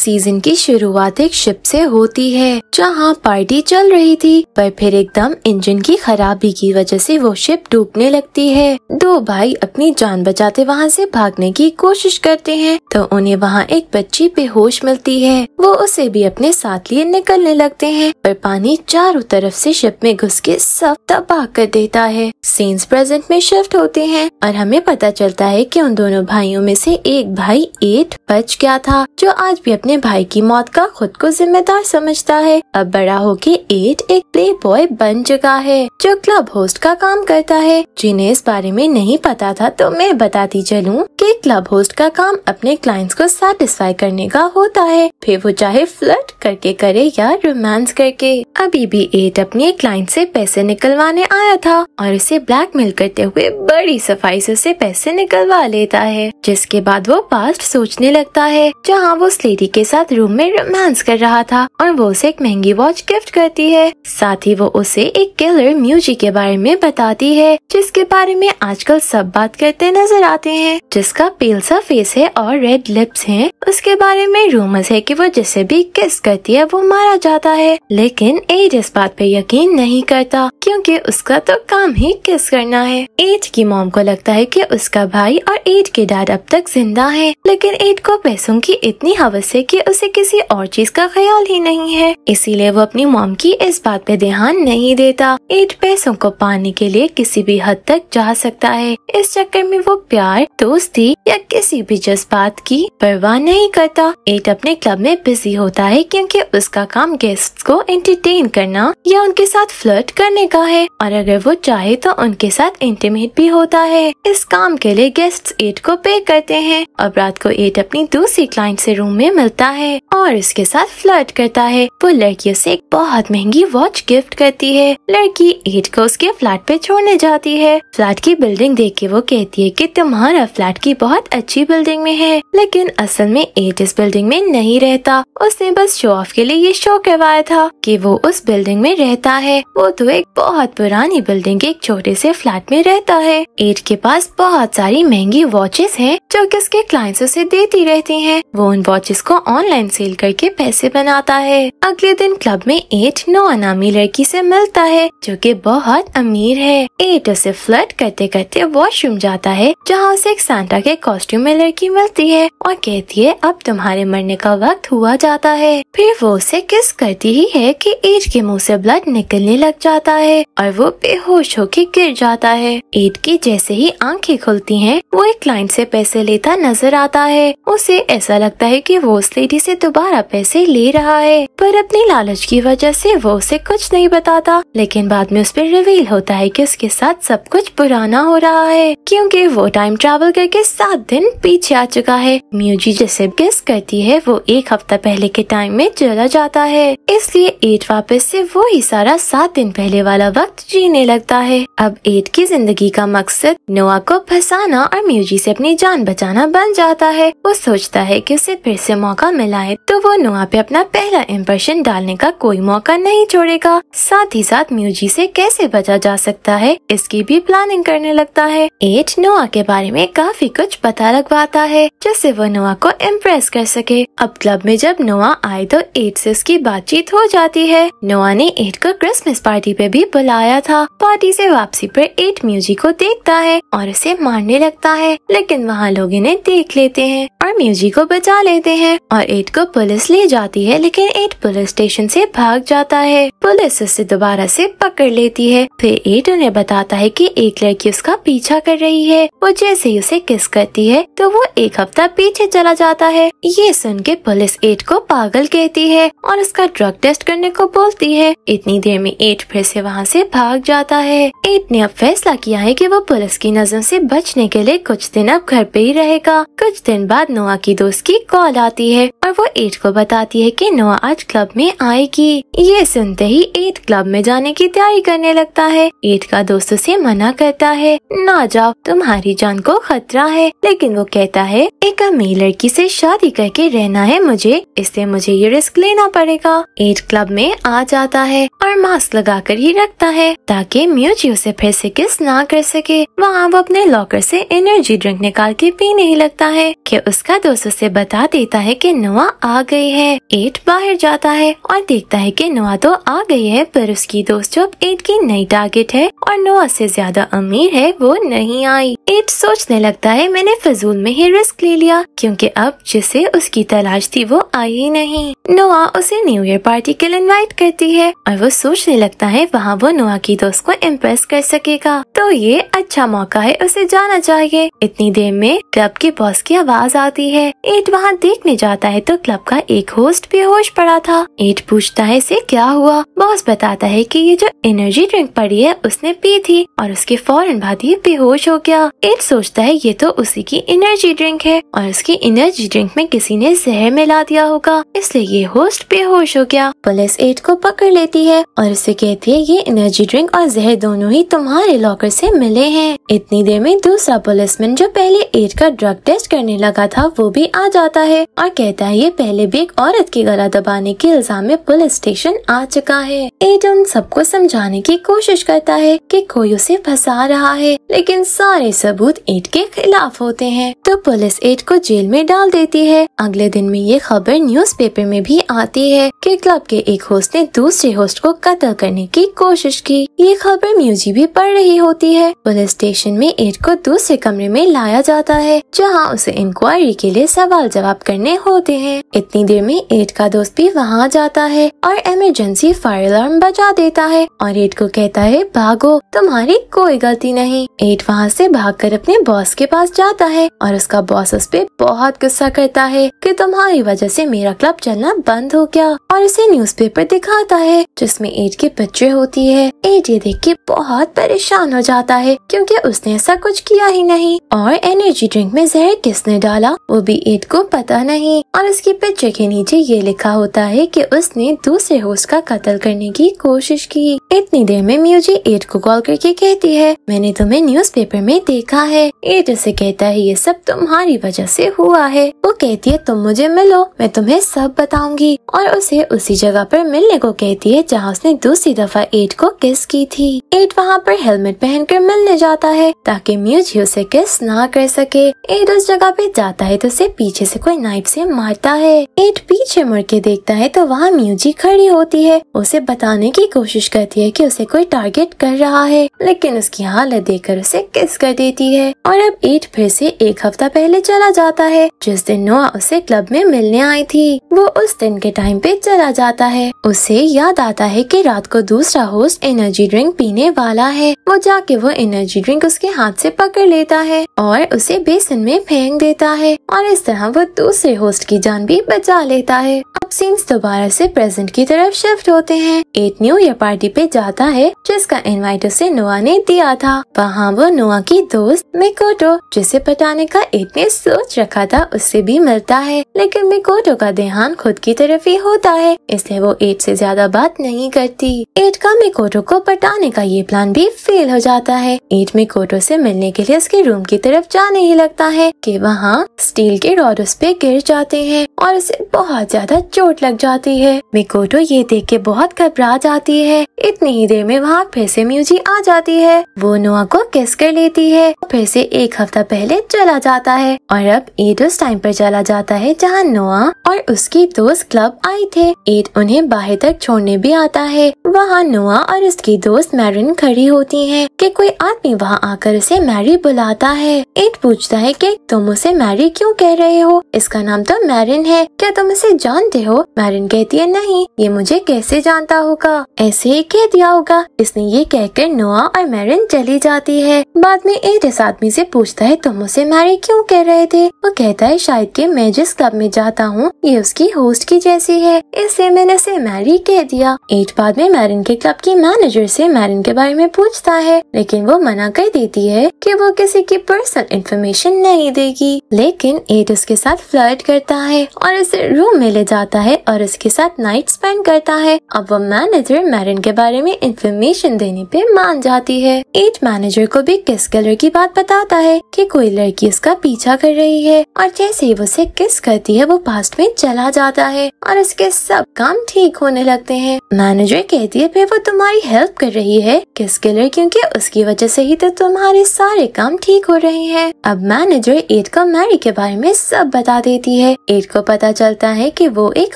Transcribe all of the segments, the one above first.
Season की शुरुआत एक शिप से होती है जहां पार्टी चल रही थी पर फिर एकदम इंजन की खराबी की वजह से वो शिप डूबने लगती है दो भाई अपनी जान बचाते वहाँ से भागने की कोशिश करते हैं तो उन्हें वहाँ एक बच्ची बेहोश मिलती है वो उसे भी अपने साथ लिए निकलने लगते है पर पानी चारों तरफ से शिप में घुस के सब तबाह कर देता है सीन्स प्रेजेंट में शिफ्ट होते हैं और हमें पता चलता है कि उन दोनों भाइयों में से एक भाई एट बच गया था जो आज भी अपने अपने भाई की मौत का खुद को जिम्मेदार समझता है अब बड़ा होके एट एक प्ले बॉय बन चुका है जो क्लब होस्ट का काम करता है जिन्हें इस बारे में नहीं पता था तो मैं बताती चलूँ कि क्लब होस्ट का काम अपने क्लाइंट्स को सेटिस्फाई करने का होता है फिर वो चाहे फ्लट करके करे या रोमांस करके अभी भी एट अपने क्लाइंट ऐसी पैसे निकलवाने आया था और उसे ब्लैकमेल करते हुए बड़ी सफाई ऐसी उसे पैसे निकलवा लेता है जिसके बाद वो पास्ट सोचने लगता है जहाँ वो उस लेडी के के साथ रूम में रोमांस कर रहा था और वो उसे एक महंगी वॉच गिफ्ट करती है साथ ही वो उसे एक किलर म्यूजिक के बारे में बताती है जिसके बारे में आजकल सब बात करते नजर आते हैं जिसका पेल सा फेस है और रेड लिप्स हैं। उसके बारे में रूमर्स है कि वो जिसे भी किस करती है वो मारा जाता है लेकिन एज इस बात पे यकीन नहीं करता क्योंकि उसका तो काम ही किस करना है एज की मॉम को लगता है कि उसका भाई और एज के डैड अब तक जिंदा है लेकिन एज को पैसों की इतनी हवस है कि उसे किसी और चीज का ख्याल ही नहीं है इसीलिए वो अपनी मोम की इस बात पे ध्यान नहीं देता एट पैसों को पाने के लिए किसी भी हद तक जा सकता है इस चक्कर में वो प्यार दोस्ती या किसी भी जज्बात की परवाह नहीं करता एट अपने क्लब में बिजी होता है क्योंकि उसका काम गेस्ट को एंटरटेन करना या उनके साथ फ्लर्ट करने का है और अगर वो चाहे तो उनके साथ इंटीमेट भी होता है इस काम के लिए गेस्ट एट को पे करते हैं और रात को एट अपनी दूसरी क्लाइंट से रूम में मिलता देता है और उसके साथ फ्लर्ट करता है वो लड़की उसे एक बहुत महंगी वॉच गिफ्ट करती है लड़की एट को उसके फ्लैट पे छोड़ने जाती है फ्लैट की बिल्डिंग देख के वो कहती है कि तुम्हारा फ्लैट की बहुत अच्छी बिल्डिंग में है लेकिन असल में एट इस बिल्डिंग में नहीं रहता उसने बस शो ऑफ के लिए ये शो करवाया था की वो उस बिल्डिंग में रहता है वो तो एक बहुत पुरानी बिल्डिंग के एक छोटे से फ्लैट में रहता है एट के पास बहुत सारी महंगी वॉचेस है जो कि उसके क्लाइंट्स उसे देती रहती है वो उन वॉचेस को ऑनलाइन सेल करके पैसे बनाता है अगले दिन क्लब में एट नौ अनामी लड़की से मिलता है जो कि बहुत अमीर है एट उसे फ्लर्ट करते करते वॉशरूम जाता है जहाँ उसे एक सांता के कॉस्ट्यूम में लड़की मिलती है और कहती है अब तुम्हारे मरने का वक्त हुआ जाता है फिर वो उसे किस करती ही है कि एट के मुंह से ब्लड निकलने लग जाता है और वो बेहोश होके गिर जाता है एट की जैसे ही आंखें खुलती हैं, वो एक क्लाइंट से पैसे लेता नजर आता है उसे ऐसा लगता है कि वो उससे सेठी से दोबारा पैसे ले रहा है पर अपनी लालच की वजह से वो उसे कुछ नहीं बताता लेकिन बाद में उस पर रिवील होता है कि उसके साथ सब कुछ पुराना हो रहा है क्योंकि वो टाइम ट्रैवल करके सात दिन पीछे आ चुका है म्यूजी जैसे गेस करती है वो एक हफ्ता पहले के टाइम में चला जाता है इसलिए एट वापस से वो ही सारा सात दिन पहले वाला वक्त जीने लगता है अब एट की जिंदगी का मकसद नोआ को फंसाना और म्यूजी से अपनी जान बचाना बन जाता है वो सोचता है कि उसे फिर से मौका मौका मिला है तो वो नोआ पे अपना पहला इम्प्रेशन डालने का कोई मौका नहीं छोड़ेगा साथ ही साथ म्यूजी से कैसे बचा जा सकता है इसकी भी प्लानिंग करने लगता है एट नोआ के बारे में काफी कुछ पता लगवाता है जिससे वो नोआ को इम्प्रेस कर सके अब क्लब में जब नोआ आए तो एट से उसकी बातचीत हो जाती है नोआ ने एट को क्रिसमस पार्टी पे भी बुलाया था पार्टी से वापसी पर एट म्यूजी को देखता है और उसे मारने लगता है लेकिन वहाँ लोग इन्हें देख लेते हैं और म्यूजी को बचा लेते हैं और एट को पुलिस ले जाती है लेकिन एट पुलिस स्टेशन से भाग जाता है पुलिस उसे दोबारा से पकड़ लेती है फिर एट उन्हें बताता है कि एक लड़की उसका पीछा कर रही है वो जैसे ही उसे किस करती है तो वो एक हफ्ता पीछे चला जाता है ये सुन के पुलिस एट को पागल कहती है और उसका ड्रग टेस्ट करने को बोलती है इतनी देर में एट फिर से वहाँ से भाग जाता है एट ने अब फैसला किया है कि वो पुलिस की नजर से बचने के लिए कुछ दिन अब घर पे ही रहेगा कुछ दिन बाद नोआ की दोस्त की कॉल आती है है और वो एट को बताती है कि नोआ आज क्लब में आएगी ये सुनते ही एट क्लब में जाने की तैयारी करने लगता है एट का दोस्त से मना करता है ना जाओ तुम्हारी जान को खतरा है लेकिन वो कहता है एक अमीर लड़की से शादी करके रहना है मुझे इससे मुझे ये रिस्क लेना पड़ेगा एट क्लब में आ जाता है और मास्क लगा कर ही रखता है ताकि म्यूजी उसे फिर से किस ना कर सके वहाँ वो अपने लॉकर से एनर्जी ड्रिंक निकाल के पीने ही लगता है कि उसका दोस्त उसे बता देता है कि कि नोआ आ गई है एट बाहर जाता है और देखता है कि नोआ तो आ गई है पर उसकी दोस्त जो एट की नई टारगेट है और नोआ से ज्यादा अमीर है वो नहीं आई एट सोचने लगता है मैंने फजूल में ही रिस्क ले लिया क्योंकि अब जिसे उसकी तलाश थी वो आई ही नहीं नोआ उसे न्यू ईयर पार्टी के लिए इन्वाइट करती है और वो सोचने लगता है वहाँ वो नोआ की दोस्त को इम्प्रेस कर सकेगा तो ये अच्छा मौका है उसे जाना चाहिए इतनी देर में क्लब के बॉस की आवाज़ आती है एट वहाँ देखने जाता जाता है तो क्लब का एक होस्ट बेहोश पड़ा था एट पूछता है इसे क्या हुआ बॉस बताता है कि ये जो एनर्जी ड्रिंक पड़ी है उसने पी थी और उसके फौरन बाद ही बेहोश हो गया एट सोचता है ये तो उसी की एनर्जी ड्रिंक है और उसकी एनर्जी ड्रिंक में किसी ने जहर मिला दिया होगा इसलिए ये होस्ट बेहोश हो गया पुलिस एट को पकड़ लेती है और उसे कहती है ये एनर्जी ड्रिंक और जहर दोनों ही तुम्हारे लॉकर से मिले हैं इतनी देर में दूसरा मैन जो पहले एट का ड्रग टेस्ट करने लगा था वो भी आ जाता है और कहता है ये पहले भी एक औरत की गला दबाने के इल्जाम में पुलिस स्टेशन आ चुका है एट उन सबको समझ समझाने की कोशिश करता है कि कोई उसे फंसा रहा है लेकिन सारे सबूत एट के खिलाफ होते हैं तो पुलिस एट को जेल में डाल देती है अगले दिन में ये खबर न्यूज़पेपर में भी आती है कि क्लब के एक होस्ट ने दूसरे होस्ट को कत्ल करने की कोशिश की ये खबर म्यूजी भी पढ़ रही होती है पुलिस स्टेशन में एट को दूसरे कमरे में लाया जाता है जहाँ उसे इंक्वायरी के लिए सवाल जवाब करने होते हैं इतनी देर में एट का दोस्त भी वहाँ जाता है और इमरजेंसी फायर अलार्म बजा देता है और एट को कहता है भागो तुम्हारी कोई गलती नहीं एट वहाँ से भागकर अपने बॉस के पास जाता है और उसका बॉस उस पर बहुत गुस्सा करता है कि तुम्हारी वजह से मेरा क्लब चलना बंद हो गया और इसे न्यूज़पेपर दिखाता है जिसमें एट के पिक्चर होती है एट ये देख के बहुत परेशान हो जाता है क्योंकि उसने ऐसा कुछ किया ही नहीं और एनर्जी ड्रिंक में जहर किसने डाला वो भी एट को पता नहीं और उसकी पिक्चर के नीचे ये लिखा होता है की उसने दूसरे होस्ट का कत्ल करने की कोशिश की इतनी देर में म्यूजी एट को कॉल करके कहती है मैंने तुम्हें न्यूज़पेपर में देखा है एट उसे कहता है ये सब तुम्हारी वजह से हुआ है वो कहती है तुम मुझे मिलो मैं तुम्हें सब बताऊंगी और उसे उसी जगह पर मिलने को कहती है जहाँ उसने दूसरी दफा एट को किस की थी एट वहाँ पर हेलमेट पहनकर मिलने जाता है ताकि म्यूजी उसे किस न कर सके एट उस जगह पे जाता है तो उसे पीछे से कोई नाइफ से मारता है एट पीछे मुड़ के देखता है तो वहाँ म्यूजी खड़ी होती है उसे बताने की कोशिश करती है सोचती है कि उसे कोई टारगेट कर रहा है लेकिन उसकी हालत देखकर उसे किस कर देती है और अब एट फिर से एक हफ्ता पहले चला जाता है जिस दिन नोआ उसे क्लब में मिलने आई थी वो उस दिन के टाइम पे चला जाता है उसे याद आता है की रात को दूसरा होस्ट एनर्जी ड्रिंक पीने वाला है वो जाके वो एनर्जी ड्रिंक उसके हाथ ऐसी पकड़ लेता है और उसे बेसन में फेंक देता है और इस तरह वो दूसरे होस्ट की जान भी बचा लेता है सब सीन्स दोबारा से प्रेजेंट की तरफ शिफ्ट होते हैं एट न्यू ये पार्टी पे जाता है जिसका इनवाइट उसे नोआ ने दिया था वहाँ वो नोआ की दोस्त मिकोटो जिसे पटाने का एट ने सोच रखा था उससे भी मिलता है लेकिन मिकोटो का ध्यान खुद की तरफ ही होता है इसलिए वो एट से ज्यादा बात नहीं करती एट का मिकोटो को पटाने का ये प्लान भी फेल हो जाता है एट मिकोटो से मिलने के लिए उसके रूम की तरफ जाने ही लगता है की वहाँ स्टील के रॉड उस पे गिर जाते हैं और उसे बहुत ज्यादा चोट लग जाती है मिकोटो ये देख के बहुत घबरा जाती है इतनी ही देर में वहाँ फिर से म्यूजी आ जाती है वो नोआ को किस कर लेती है फिर से एक हफ्ता पहले चला जाता है और अब ईद उस टाइम पर चला जाता है जहाँ नोआ और उसकी दोस्त क्लब आई थे ईद उन्हें बाहर तक छोड़ने भी आता है वहाँ नोआ और उसकी दोस्त मैरिन खड़ी होती है की कोई आदमी वहाँ आकर उसे मैरी बुलाता है ईद पूछता है की तुम उसे मैरी क्यों कह रहे हो इसका नाम तो मैरिन है क्या तुम उसे जानते हो हो मैरिन कहती है नहीं ये मुझे कैसे जानता होगा ऐसे ही कह दिया होगा इसने ये कहकर नोआ और मैरिन चली जाती है बाद में एक इस आदमी से पूछता है तुम उसे मैरी क्यों कह रहे थे वो कहता है शायद के मैं जिस क्लब में जाता हूँ ये उसकी होस्ट की जैसी है इससे मैंने ऐसी मैरी कह दिया एट बाद में मैरिन के क्लब की मैनेजर से मैरिन के बारे में पूछता है लेकिन वो मना कर देती है कि वो किसी की पर्सनल इन्फॉर्मेशन नहीं देगी लेकिन एट उसके साथ फ्लर्ट करता है और इसे रूम में ले जाता जाता है और उसके साथ नाइट स्पेंड करता है अब वो मैनेजर मैरिन के बारे में इंफॉर्मेशन देने पे मान जाती है एट मैनेजर को भी किस कलर की बात बताता है कि कोई लड़की उसका पीछा कर रही है और जैसे ही वो उसे किस करती है वो पास्ट में चला जाता है और उसके सब काम ठीक होने लगते है मैनेजर कहती है फिर वो तुम्हारी हेल्प कर रही है किस किलर क्यूँकी उसकी वजह से ही तो तुम्हारे सारे काम ठीक हो रहे हैं अब मैनेजर एट को मैरी के बारे में सब बता देती है एट को पता चलता है कि वो एक एक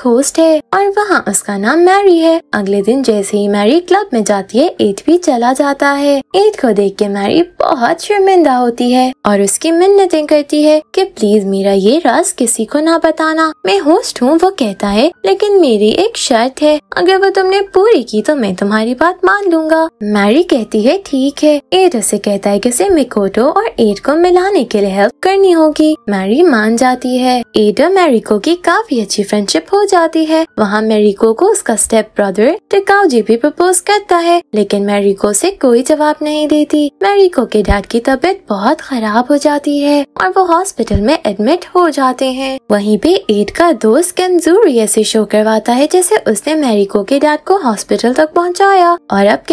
होस्ट है और वहाँ उसका नाम मैरी है अगले दिन जैसे ही मैरी क्लब में जाती है एट भी चला जाता है एट को देख के मैरी बहुत शर्मिंदा होती है और उसकी मिन्नतें करती है कि प्लीज मेरा ये राज किसी को ना बताना मैं होस्ट हूँ वो कहता है लेकिन मेरी एक शर्त है अगर वो तुमने पूरी की तो मैं तुम्हारी बात मान लूंगा मैरी कहती है ठीक है एट उसे कहता है की उसे मिकोटो और एट को मिलाने के लिए हेल्प करनी होगी मैरी मान जाती है एट और मैरिको की काफी अच्छी फ्रेंडशिप हो जाती है वहाँ मेरिको को उसका स्टेप ब्रदर टिकाऊ जी भी प्रपोज करता है लेकिन मेरिको से कोई जवाब नहीं देती मेरिको के डैड की तबीयत बहुत खराब हो जाती है और वो हॉस्पिटल में एडमिट हो जाते हैं वहीं पे एड का दोस्त कंजूर ऐसे शो करवाता है जैसे उसने मेरिको के डैड को हॉस्पिटल तक पहुँचाया और अब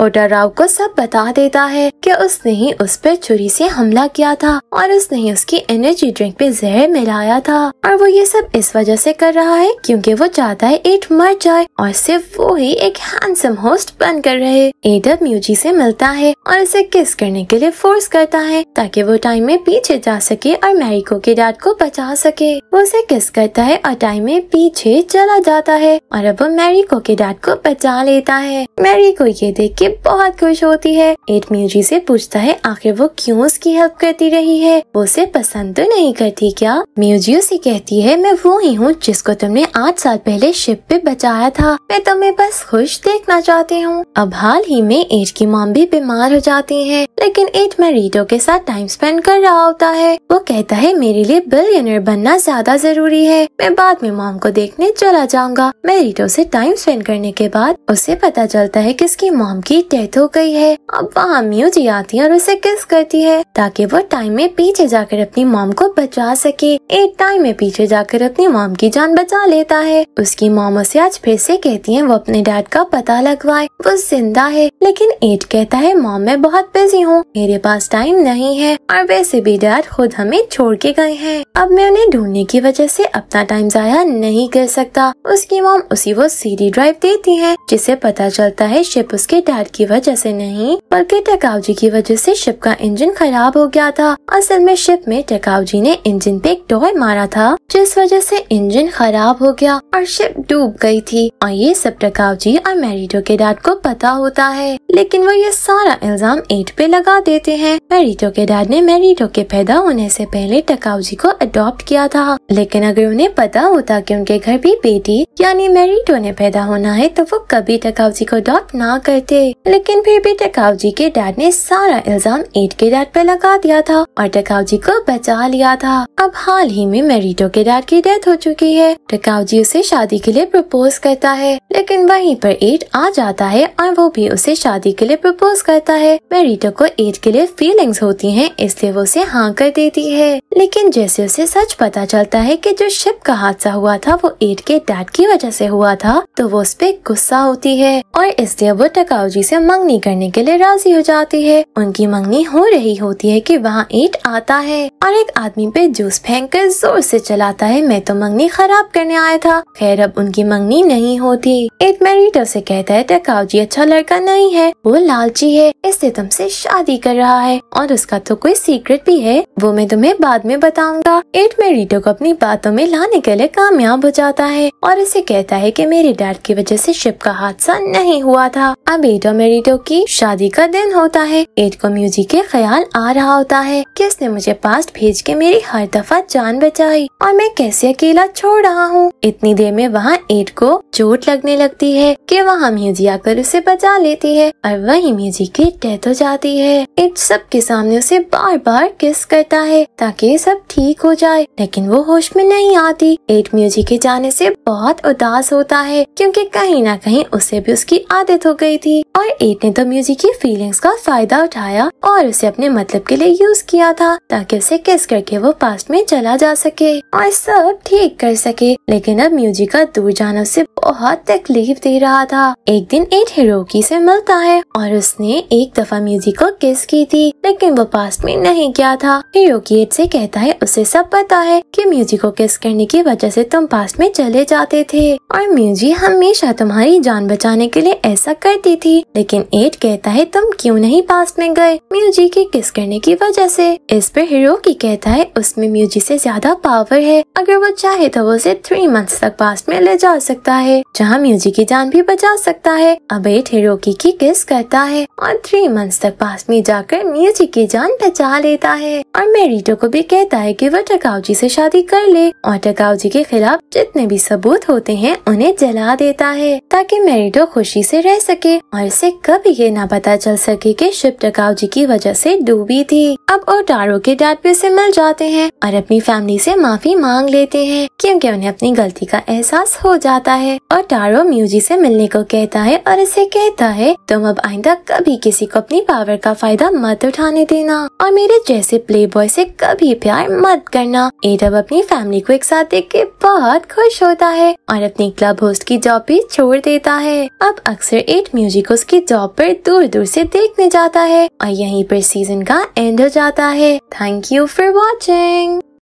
ओटा राव को सब बता देता है की उसने ही उस पर छुरी ऐसी हमला किया था और उसने ही उसकी एनर्जी ड्रिंक पे जहर मिलाया था और वो ये सब इस वजह से कर रहा है क्योंकि वो चाहता है एट मर जाए और सिर्फ वो ही एक हैंडसम होस्ट बनकर रहे एडब म्यूजी से मिलता है और उसे किस करने के लिए फोर्स करता है ताकि वो टाइम में पीछे जा सके और मैरिको के डैड को बचा सके वो उसे किस करता है और टाइम में पीछे चला जाता है और अब वो मैरिको के डैड को बचा लेता है मैरी को ये देख के बहुत खुश होती है एट म्यूजी से पूछता है आखिर वो क्यों उसकी हेल्प करती रही है वो उसे पसंद तो नहीं करती क्या म्यूजी उसे कहती है मैं वो ही हूँ जिसको जिसको तुमने आठ साल पहले शिप पे बचाया था मैं तुम्हें बस खुश देखना चाहती हूँ अब हाल ही में एट की मॉम भी बीमार हो जाती है लेकिन एट मैरिडो के साथ टाइम स्पेंड कर रहा होता है वो कहता है मेरे लिए बिलियनर बनना ज्यादा जरूरी है मैं बाद में मॉम को देखने चला जाऊंगा मैरिडो से टाइम स्पेंड करने के बाद उसे पता चलता है कि उसकी मॉम की डेथ हो गई है अब वहाँ म्यूजी आती है और उसे किस करती है ताकि वो टाइम में पीछे जाकर अपनी माम को बचा सके एक टाइम में पीछे जाकर अपनी माम की जान बचा लेता है उसकी मोम उसे आज फिर से कहती है वो अपने डैड का पता लगवाए वो जिंदा है लेकिन एट कहता है मोम मैं बहुत बिजी हूँ मेरे पास टाइम नहीं है और वैसे भी डैड खुद हमें छोड़ के गए हैं अब मैं उन्हें ढूंढने की वजह से अपना टाइम जाया नहीं कर सकता उसकी मोम उसी वो सीडी ड्राइव देती है जिसे पता चलता है शिप उसके डैड की वजह ऐसी नहीं बल्कि जी की वजह ऐसी शिप का इंजन खराब हो गया था असल में शिप में जी ने इंजन पे एक टॉय मारा था जिस वजह ऐसी इंजन खराब हो गया और शिप डूब गई थी और ये सब टकाव जी और मैरिटो के डैड को पता होता है लेकिन वो ये सारा इल्जाम एट पे लगा देते हैं मेरिटो के डैड ने मेरिटो के पैदा होने से पहले टकाव जी को अडॉप्ट किया था लेकिन अगर उन्हें पता होता कि उनके घर भी बेटी यानी मेरिटो ने पैदा होना है तो वो कभी टकाव जी को अडॉप्ट ना करते लेकिन फिर भी टकाव जी के डैड ने सारा इल्जाम एट के डैड पे लगा दिया था और टकाव जी को बचा लिया था अब हाल ही में मेरिटो के डैड की डेथ हो चुकी है जी उसे शादी के लिए प्रपोज करता है लेकिन वहीं पर एट आ जाता है और वो भी उसे शादी के लिए प्रपोज करता है मेरिटो को एट के लिए फीलिंग्स होती हैं इसलिए वो उसे हाँ कर देती है लेकिन जैसे उसे सच पता चलता है कि जो शिप का हादसा हुआ था वो एट के डैड की वजह से हुआ था तो वो उस पर गुस्सा होती है और इसलिए वो जी ऐसी मंगनी करने के लिए राजी हो जाती है उनकी मंगनी हो रही होती है की वहाँ एट आता है और एक आदमी पे जूस फेंक कर जोर ऐसी चलाता है मैं तो मंगनी खराब चेकअप करने आया था खैर अब उनकी मंगनी नहीं होती एट मैरिटो से कहता है जी अच्छा लड़का नहीं है वो लालची है इससे तुमसे शादी कर रहा है और उसका तो कोई सीक्रेट भी है वो मैं तुम्हें बाद में बताऊंगा एट मेरिटो को अपनी बातों में लाने के लिए कामयाब हो जाता है और इसे कहता है की मेरे डैड की वजह से शिप का हादसा नहीं हुआ था अब एट और मेरिटो की शादी का दिन होता है एट को म्यूजिक के ख्याल आ रहा होता है कि इसने मुझे पास भेज के मेरी हर दफा जान बचाई और मैं कैसे अकेला छोड़ा रहा हूँ इतनी देर में वहाँ एट को चोट लगने लगती है कि वहाँ म्यूजी आकर उसे बचा लेती है और वही म्यूजी की डेथ हो जाती है एट सबके सामने उसे बार बार किस करता है ताकि सब ठीक हो जाए लेकिन वो होश में नहीं आती एट म्यूजी के जाने से बहुत उदास होता है क्योंकि कहीं ना कहीं उसे भी उसकी आदत हो गई थी और एट ने तो म्यूजी की फीलिंग्स का फायदा उठाया और उसे अपने मतलब के लिए यूज किया था ताकि उसे किस करके वो पास्ट में चला जा सके और सब ठीक कर सके सके लेकिन अब म्यूजिक का दूर जाना उसे बहुत तकलीफ दे रहा था एक दिन एट हिरोकी से मिलता है और उसने एक दफा म्यूजिक को किस की थी लेकिन वो पास्ट में नहीं किया था हिरोकी एट से कहता है उसे सब पता है कि म्यूजिक को किस करने की वजह ऐसी तुम पास्ट में चले जाते थे और म्यूजी हमेशा तुम्हारी जान बचाने के लिए ऐसा करती थी लेकिन एट कहता है तुम क्यूँ नहीं पास्ट में गए म्यूजी के किस करने की वजह ऐसी इस पर हिरोकी कहता है उसमें म्यूजी से ज्यादा पावर है अगर वो चाहे तो वो से थ्री मंथ्स तक पास्ट में ले जा सकता है जहाँ म्यूजिक की जान भी बचा सकता है एट हिरोकी की किस करता है और थ्री मंथ्स तक पास में जाकर म्यूजिक की जान बचा लेता है और मेरिटो को भी कहता है कि वह टकाउजी ऐसी शादी कर ले और टकाव जी के खिलाफ जितने भी सबूत होते हैं उन्हें जला देता है ताकि मेरिटो खुशी ऐसी रह सके और इसे कभी ये ना पता चल सके की शिव टकाव जी की वजह ऐसी डूबी थी अब ओटारो के डैड ऐसी मिल जाते हैं और अपनी फैमिली ऐसी माफी मांग लेते हैं क्योंकि उन्हें अपनी गलती का एहसास हो जाता है और टारो म्यूजी से मिलने को कहता है और इसे कहता है तुम अब आइंदा कभी किसी को अपनी पावर का फायदा मत उठाने देना और मेरे जैसे प्ले बॉय से कभी प्यार मत करना एडब अब अपनी फैमिली को एक साथ देख के बहुत खुश होता है और अपनी क्लब होस्ट की जॉब भी छोड़ देता है अब अक्सर एट म्यूजिक को उसकी जॉब पर दूर दूर से देखने जाता है और यहीं पर सीजन का एंड हो जाता है थैंक यू फॉर वॉचिंग